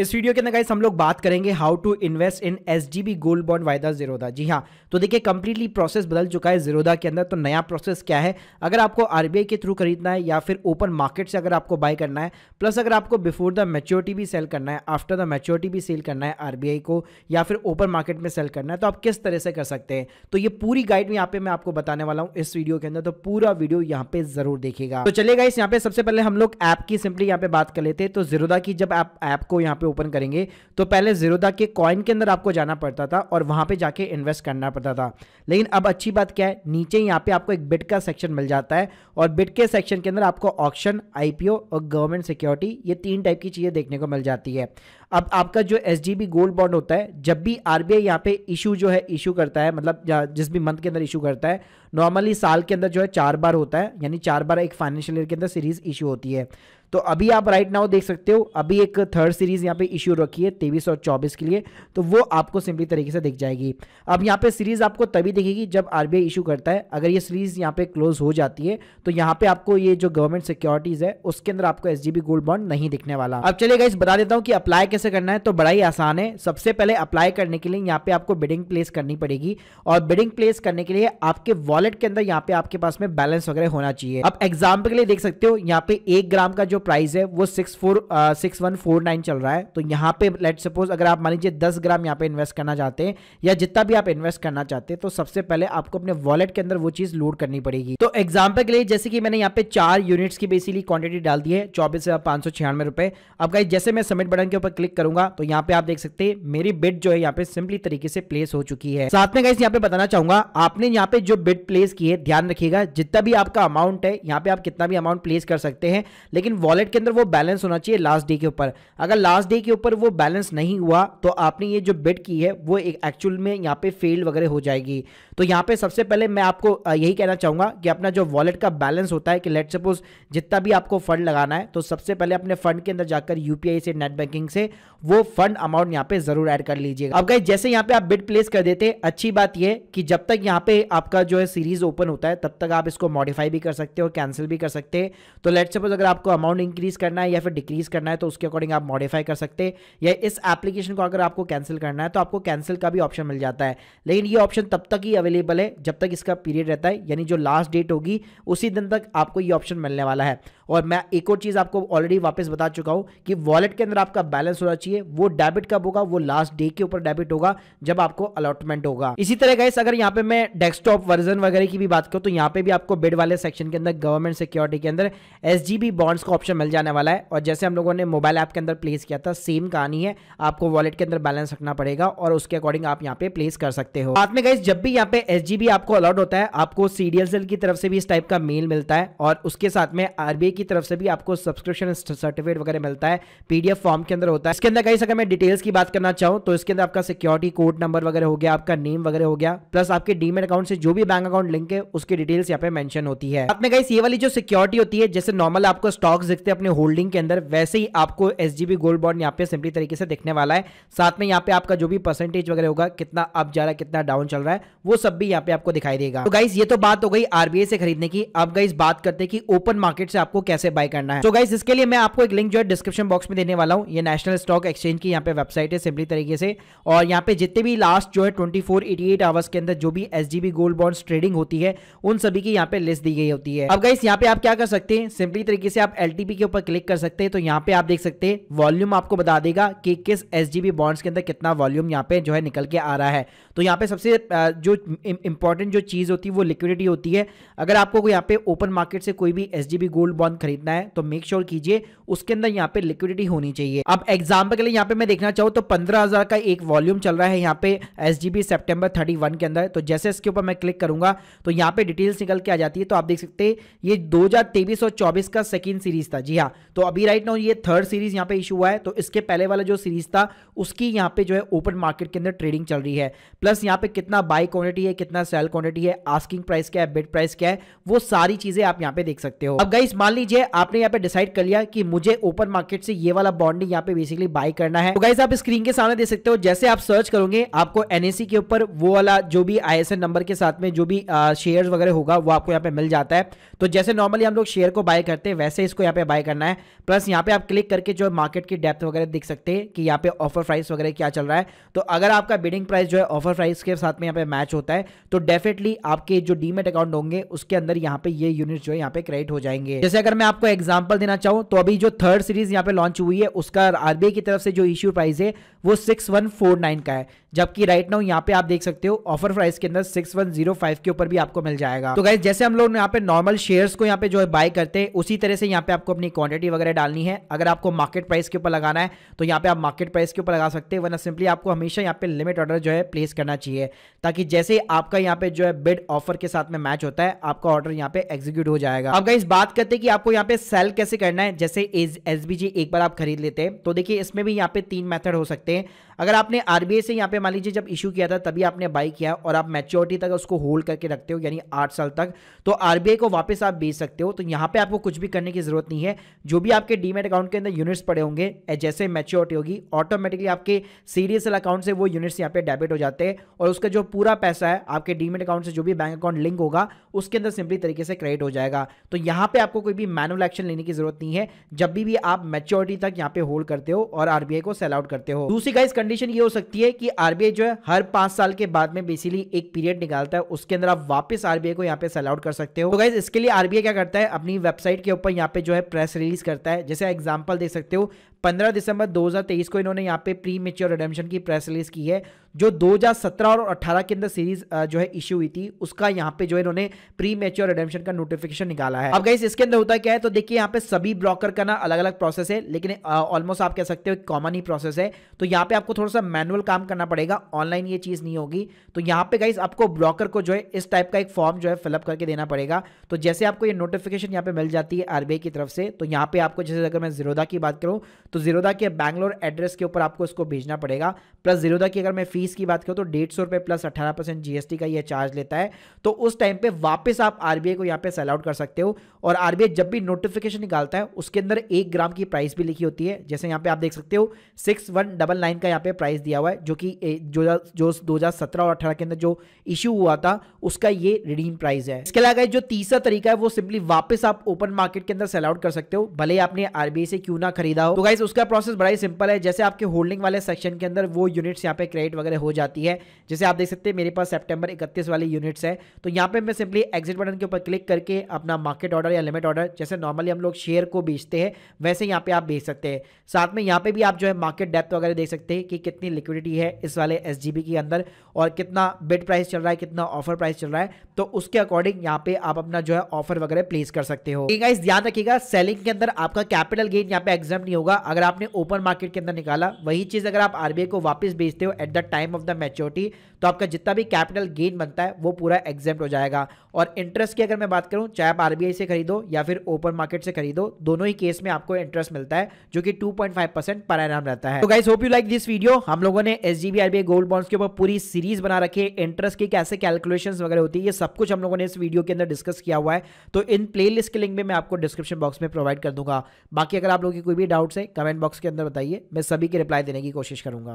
इस वीडियो के अंदर गाइस हम लोग बात करेंगे how to invest in S B gold bond via Zerodha जी हाँ तो देखिए कंप्लीटली प्रोसेस बदल चुका है जीरोदा के अंदर तो नया प्रोसेस क्या है अगर आपको आरबीआई के थ्रू खरीदना है या फिर ओपन मार्केट से अगर आपको बाय करना है प्लस अगर आपको बिफोर द मेच्योरिटी भी सेल करना है आफ्टर द मेच्योरिटी भी सेल करना है आरबीआई को या फिर ओपन मार्केट में सेल करना है तो आप किस तरह से कर सकते हैं तो ये पूरी गाइड यहाँ पे मैं आपको बताने वाला हूँ इस वीडियो के अंदर तो पूरा वीडियो यहाँ पे जरूर देखेगा तो चलेगा इस यहाँ पे सबसे पहले हम लोग ऐप की सिंपली यहाँ पे बात कर लेते हैं तो जीरोदा की जब आप ऐप को यहाँ पे ओपन करेंगे तो पहले जीरोदा के कॉइन के अंदर आपको जाना पड़ता था और वहां पे जाके इन्वेस्ट करना पड़ता था लेकिन अब अच्छी बात क्या है नीचे यहाँ पे आपको एक बिट का सेक्शन मिल जाता है और बिट के सेक्शन के अंदर आपको ऑप्शन आईपीओ और गवर्नमेंट सिक्योरिटी ये तीन टाइप की चीज़ें देखने को मिल जाती है अब आपका जो एस गोल्ड बॉन्ड होता है जब भी आर बी यहाँ पे इशू जो है इशू करता है मतलब जिस भी मंथ के अंदर इशू करता है नॉर्मली साल के अंदर जो है चार बार होता है यानी चार बार एक फाइनेंशियल ईयर के अंदर सीरीज इशू होती है तो अभी आप राइट नाउ देख सकते हो अभी एक थर्ड सीरीज यहाँ पे इश्यू रखी है तेईस और चौबीस के लिए तो वो आपको सिंपली तरीके से दिख जाएगी अब यहाँ पे सीरीज आपको तभी दिखेगी जब आरबीआई इशू करता है अगर ये सीरीज यहाँ पे क्लोज हो जाती है तो यहाँ पे आपको ये जो गवर्नमेंट सिक्योरिटीज है उसके अंदर आपको एस गोल्ड बॉन्ड नहीं दिखने वाला अब चलेगा इस बता देता हूँ कि अप्लाई कैसे करना है तो बड़ा ही आसान है सबसे पहले अप्लाई करने के लिए यहाँ पे आपको बिडिंग प्लेस करनी पड़ेगी और बिडिंग प्लेस करने के लिए आपके वॉलेट के अंदर यहाँ पे आपके पास में बैलेंस वगैरह होना चाहिए आप एग्जाम्पल के लिए देख सकते हो यहाँ पे एक ग्राम का जो प्राइस है वो six four six one four nine चल रहा है तो यहाँ पे लेट सपोज अगर आप मान लीजिए दस ग्राम यहाँ पे इन्वेस्ट करना चाहते हैं या जितना भी आप इन्वेस्ट करना चाहते हैं तो सबसे पहले आपको अपने वॉलेट के अंदर वो चीज लोड करनी पड़ेगी तो एग्जाम्पल के लिए जैसे कि मैंने यहाँ पे चार यूनिट्स की बेसिकली क्वांटिटी डाल दी है चौबीस हजार पांच सौ छियानवे रुपए अब गाइज जैसे मैं सबमिट बटन के ऊपर क्लिक करूंगा तो यहाँ पे आप देख सकते हैं मेरी बिट जो है यहाँ पे सिंपली तरीके से प्लेस हो चुकी है साथ में गाइज यहाँ पे बताना चाहूंगा आपने यहाँ पे जो बिट प्लेस की है ध्यान रखिएगा जितना भी आपका अमाउंट है यहाँ पे आप कितना भी अमाउंट प्लेस कर सकते हैं लेकिन वॉलेट के अंदर वो बैलेंस होना चाहिए लास्ट डे के ऊपर अगर लास्ट डे के ऊपर वो बैलेंस नहीं हुआ तो आपने ये जो बिड की है वो एक एक्चुअल में यहाँ पे फेल वगैरह हो जाएगी तो यहाँ पे सबसे पहले मैं आपको यही कहना चाहूँगा कि अपना जो वॉलेट का बैलेंस होता है कि लेट सपोज जितना भी आपको फंड लगाना है तो सबसे पहले अपने फंड के अंदर जाकर यूपीआई से नेट बैंकिंग से वो फंड अमाउंट यहाँ पे जरूर एड कर लीजिएगा अब गई जैसे यहाँ पे आप बिट प्लेस कर देते हैं अच्छी बात यह कि जब तक यहाँ पे आपका जो है सीरीज ओपन होता है तब तक आप इसको मॉडिफाई भी कर सकते हो कैंसिल भी कर सकते हैं तो लेट सपोज अगर आपको अमाउंट अमाउंट इंक्रीज करना है या फिर डिक्रीज करना है तो उसके अकॉर्डिंग आप मॉडिफाई कर सकते हैं या इस एप्लीकेशन को अगर आपको कैंसिल करना है तो आपको कैंसिल का भी ऑप्शन मिल जाता है लेकिन ये ऑप्शन तब तक ही अवेलेबल है जब तक इसका पीरियड रहता है यानी जो लास्ट डेट होगी उसी दिन तक आपको ये ऑप्शन मिलने वाला है और मैं एक और चीज़ आपको ऑलरेडी वापस बता चुका हूँ कि वॉलेट के अंदर आपका बैलेंस होना चाहिए वो डेबिट कब होगा वो लास्ट डे के ऊपर डेबिट होगा जब आपको अलॉटमेंट होगा इसी तरह गाइस अगर यहाँ पे मैं डेस्कटॉप वर्जन वगैरह की भी बात करूँ तो यहाँ पे भी आपको बेड वाले सेक्शन के अंदर गवर्नमेंट सिक्योरिटी के अंदर एस बॉन्ड्स का ऑप्शन मिल जाने वाला है और जैसे हम लोगों ने मोबाइल ऐप के अंदर प्लेस किया था सेम कहानी है आपको वॉलेट के अंदर बैलेंस रखना पड़ेगा और उसके अकॉर्डिंग आप यहाँ पे प्लेस कर सकते हो साथ में गाइस जब भी यहाँ पे एस आपको अलॉट होता है आपको सीडीएसएल की तरफ से भी इस टाइप का मेल मिलता है और उसके साथ में आरबीआई की तरफ से भी आपको सब्सक्रिप्शन सर्टिफिकेट वगैरह मिलता है पीडीएफ फॉर्म के अंदर होता है इसके अंदर कहीं अगर मैं डिटेल्स की बात करना चाहूँ तो इसके अंदर आपका सिक्योरिटी कोड नंबर वगैरह हो गया आपका नेम वगैरह हो गया प्लस आपके डीमेट अकाउंट से जो भी बैंक अकाउंट लिंक है उसकी डिटेल्स यहाँ पे मैंशन होती है आपने कहीं ये वाली जो सिक्योरिटी होती है जैसे नॉर्मल आपको स्टॉक्स दिखते हैं अपने होल्डिंग के अंदर वैसे ही आपको एस गोल्ड बॉन्ड यहाँ पे सिंपली तरीके से दिखने वाला है साथ में यहाँ पे आपका जो भी परसेंटेज वगैरह होगा कितना अप जा रहा है कितना डाउन चल रहा है वो सब भी यहाँ पे आपको दिखाई देगा तो गाइस ये तो बात हो गई आरबीआई से खरीदने की अब गाइस बात करते हैं कि ओपन मार्केट से आपको कैसे बाय करना है तो गाइस इसके लिए मैं आपको एक लिंक जो है डिस्क्रिप्शन बॉक्स में देने वाला हूँ ये नेशनल स्टॉक एक्सचेंज की यहाँ पे वेबसाइट है सिंपली तरीके से और यहाँ पे जितने भी लास्ट जो है ट्वेंटी फोर आवर्स के अंदर जो भी एस गोल्ड बॉन्ड्स ट्रेडिंग होती है उन सभी की यहाँ पे लिस्ट दी गई होती है अब गाइस यहाँ पे आप क्या कर सकते हैं सिंपली तरीके से आप एल के ऊपर क्लिक कर सकते हैं तो यहाँ पे आप देख सकते हैं वॉल्यूम आपको बता देगा कि किस एस बॉन्ड्स के अंदर कितना वॉल्यूम यहाँ पे जो है निकल के आ रहा है तो यहाँ पे सबसे जो इंपॉर्टेंट जो चीज होती है वो लिक्विडिटी होती है अगर आपको यहाँ पे ओपन मार्केट से कोई भी एस गोल्ड बॉन्ड फंड खरीदना है तो मेक श्योर कीजिए उसके अंदर यहाँ पे लिक्विडिटी होनी चाहिए अब एग्जाम्पल के लिए यहाँ पे मैं देखना चाहूँ तो पंद्रह का एक वॉल्यूम चल रहा है यहाँ पे एस जी सितंबर 31 के अंदर तो जैसे इसके ऊपर मैं क्लिक करूंगा तो यहाँ पे डिटेल्स निकल के आ जाती है तो आप देख सकते हैं ये 2023 और चौबीस का सेकेंड सीरीज था जी हाँ तो अभी राइट नाउ ये थर्ड सीरीज यहाँ पे इशू हुआ है तो इसके पहले वाला जो सीरीज था उसकी यहाँ पे जो है ओपन मार्केट के अंदर ट्रेडिंग चल रही है प्लस यहाँ पे कितना बाई क्वानिटी है कितना सेल क्वानिटी है आस्किंग प्राइस क्या है बिड प्राइस क्या है वो सारी चीजें आप यहाँ पे देख सकते हो अब गई मान ली लीजिए आपने यहाँ पे डिसाइड कर लिया कि मुझे ओपन मार्केट से ये वाला बॉन्ड यहाँ पे बेसिकली बाय करना है तो गाइज आप स्क्रीन के सामने देख सकते हो जैसे आप सर्च करोगे आपको एनएसी के ऊपर वो वाला जो भी आई नंबर के साथ में जो भी शेयर वगैरह होगा वो आपको यहाँ पे मिल जाता है तो जैसे नॉर्मली हम लोग शेयर को बाय करते हैं वैसे इसको यहाँ पे बाय करना है प्लस यहाँ पे आप क्लिक करके जो मार्केट की डेप्थ वगैरह देख सकते हैं कि यहाँ पे ऑफर प्राइस वगैरह क्या चल रहा है तो अगर आपका बिडिंग प्राइस जो है ऑफर प्राइस के साथ में यहाँ पे मैच होता है तो डेफिनेटली आपके जो डीमेट अकाउंट होंगे उसके अंदर यहाँ पे ये यूनिट जो है यहाँ पे क्रेडिट हो जाएंगे जैसे अगर अगर मैं आपको एग्जाम्पल देना चाहूँ तो अभी जो थर्ड सीरीज यहाँ पे लॉन्च हुई है उसका आरबीआई की तरफ से जो इश्यू प्राइस है वो सिक्स वन फोर नाइन का है जबकि राइट नाउ यहाँ पे आप देख सकते हो ऑफर प्राइस के अंदर सिक्स वन जीरो फाइव के ऊपर भी आपको मिल जाएगा तो गाइज जैसे हम लोग यहाँ पे नॉर्मल शेयर्स को यहाँ पे जो है बाय करते हैं उसी तरह से यहाँ पे आपको अपनी क्वांटिटी वगैरह डालनी है अगर आपको मार्केट प्राइस के ऊपर लगाना है तो यहाँ पे आप मार्केट प्राइस के ऊपर लगा सकते हैं वरना सिंपली आपको हमेशा यहाँ पे लिमिट ऑर्डर जो है प्लेस करना चाहिए ताकि जैसे आपका यहाँ पे जो है बिड ऑफर के साथ में मैच होता है आपका ऑर्डर यहाँ पे एग्जीक्यूट हो जाएगा अब गाइज बात करते हैं कि आपको यहाँ पे सेल कैसे करना है जैसे एस एक बार आप खरीद लेते हैं तो देखिए इसमें भी यहाँ पे तीन मैथड हो सकते ante अगर आपने आरबीआई से यहाँ पे मान लीजिए जब इशू किया था तभी आपने बाई किया और आप मैच्योरिटी तक उसको होल्ड करके रखते हो यानी आठ साल तक तो आरबीआई को वापस आप बेच सकते हो तो यहाँ पे आपको कुछ भी करने की जरूरत नहीं है जो भी आपके डीमेट अकाउंट के अंदर यूनिट्स पड़े होंगे जैसे मैच्योरिटी होगी ऑटोमेटिकली आपके सीरियसल अकाउंट से वो यूनिट्स यहाँ पे डेबिट हो जाते हैं और उसका जो पूरा पैसा है आपके डीमेट अकाउंट से जो भी बैंक अकाउंट लिंक होगा उसके अंदर सिंपली तरीके से क्रेडिट हो जाएगा तो यहाँ पे आपको कोई भी मैनुअल एक्शन लेने की जरूरत नहीं है जब भी, भी आप मैच्योरिटी तक यहाँ पे होल्ड करते हो और आरबीआई को सेल आउट करते हो दूसरी गाइज कंडीशन ये हो सकती है कि आरबीआई जो है हर पांच साल के बाद में बेसिकली एक पीरियड निकालता है उसके अंदर आप वापस आरबीआई को यहाँ पे सेल आउट कर सकते हो तो गाइज इसके लिए आरबीआई क्या करता है अपनी वेबसाइट के ऊपर यहाँ पे जो है प्रेस रिलीज करता है जैसे एग्जाम्पल दे सकते हो 15 दिसंबर 2023 को इन्होंने यहाँ पे प्री मेच्योर रिडेम्पशन की प्रेस रिलीज की है जो 2017 और 18 के अंदर सीरीज जो है इश्यू हुई थी उसका यहाँ पे जो इन्होंने प्री मेच्योर रिडेम्पशन का नोटिफिकेशन निकाला है अब गाइस इसके अंदर होता क्या है तो देखिए यहाँ पे सभी ब्लॉकर का ना अलग अलग प्रोसेस है लेकिन ऑलमोस्ट आप कह सकते हो कॉमन ही प्रोसेस है तो यहाँ पे आपको थोड़ा सा मैनुअल काम करना पड़ेगा ऑनलाइन ये चीज नहीं होगी तो यहाँ पे गाइस आपको ब्लॉकर को जो है इस टाइप का एक फॉर्म जो है फिलअप करके देना पड़ेगा तो जैसे आपको ये नोटिफिकेशन यहाँ पे मिल जाती है आरबीआई की तरफ से तो यहाँ पे आपको जैसे अगर मैं जीरोदा की बात करूँ तो जीरोदा के बैंगलोर एड्रेस के ऊपर आपको इसको भेजना पड़ेगा प्लस जीरोदा की अगर मैं फीस की बात करूँ तो डेढ़ सौ रुपये प्लस अठारह परसेंट जीएसटी का ये चार्ज लेता है तो उस टाइम पे वापस आप आरबीआई को यहाँ पे सेल आउट कर सकते हो और आरबीआई जब भी नोटिफिकेशन निकालता है उसके अंदर एक ग्राम की प्राइस भी लिखी होती है जैसे यहाँ पे आप देख सकते हो सिक्स वन डबल नाइन का यहाँ पे प्राइस दिया हुआ है जो कि जो दो हज़ार सत्रह और अठारह के अंदर जो इश्यू हुआ था उसका ये रिडीम प्राइस है इसके अलावा जो तीसरा तरीका है वो सिंपली वापस आप ओपन मार्केट के अंदर सेल आउट कर सकते हो भले आपने आरबीआई से क्यों ना खरीदा हो तो गाइज तो उसका प्रोसेस बड़ा ही सिंपल है जैसे आपके होल्डिंग वाले सेक्शन के अंदर वो यूनिट्स यहाँ पे क्रेडिट वगैरह हो जाती है जैसे आप देख सकते हैं मेरे पास सेप्टेम्बर इकतीस वाली यूनिट्स है तो यहाँ पे मैं सिंपली एग्जिट बटन के ऊपर क्लिक करके अपना मार्केट ऑर्डर या लिमिट ऑर्डर जैसे नॉर्मली हम लोग शेयर को बेचते हैं वैसे यहाँ पे आप बेच सकते हैं साथ में यहाँ पे भी आप जो है मार्केट डेप्थ वगैरह देख सकते हैं कि कितनी लिक्विडिटी है इस वाले एस के अंदर और कितना बिड प्राइस चल रहा है कितना ऑफर प्राइस चल रहा है तो उसके अकॉर्डिंग यहाँ पे आप अपना जो है ऑफर वगैरह प्लेस कर सकते हो ध्यान रखिएगा सेलिंग के अंदर आपका कैपिटल गेन यहाँ पे एग्जाम नहीं होगा अगर आपने ओपन मार्केट के अंदर निकाला वही चीज़ अगर आप आरबीआई को वापस बेचते हो at the time of the maturity तो आपका जितना भी कैपिटल गेन बनता है वो पूरा एग्जेप्ट हो जाएगा और इंटरेस्ट की अगर मैं बात करूँ चाहे आप आर से खरीदो या फिर ओपन मार्केट से खरीदो दोनों ही केस में आपको इंटरेस्ट मिलता है जो कि टू पॉइंट फाइव रहता है तो guys hope you like this video हम लोगों ने एस जी गोल्ड बॉन्ड्स के ऊपर पूरी सीरीज बना रखी है इंटरेस्ट की कैसे कैलकुलेशन वगैरह होती है ये सब कुछ हम लोगों ने इस वीडियो के अंदर डिस्कस किया हुआ है तो इन प्ले के लिंक भी मैं आपको डिस्क्रिप्शन बॉक्स में प्रोवाइड कर दूंगा बाकी अगर आप लोगों की कोई भी डाउट्स है कमेंट बॉक्स के अंदर बताइए मैं सभी की रिप्लाई देने की कोशिश करूँगा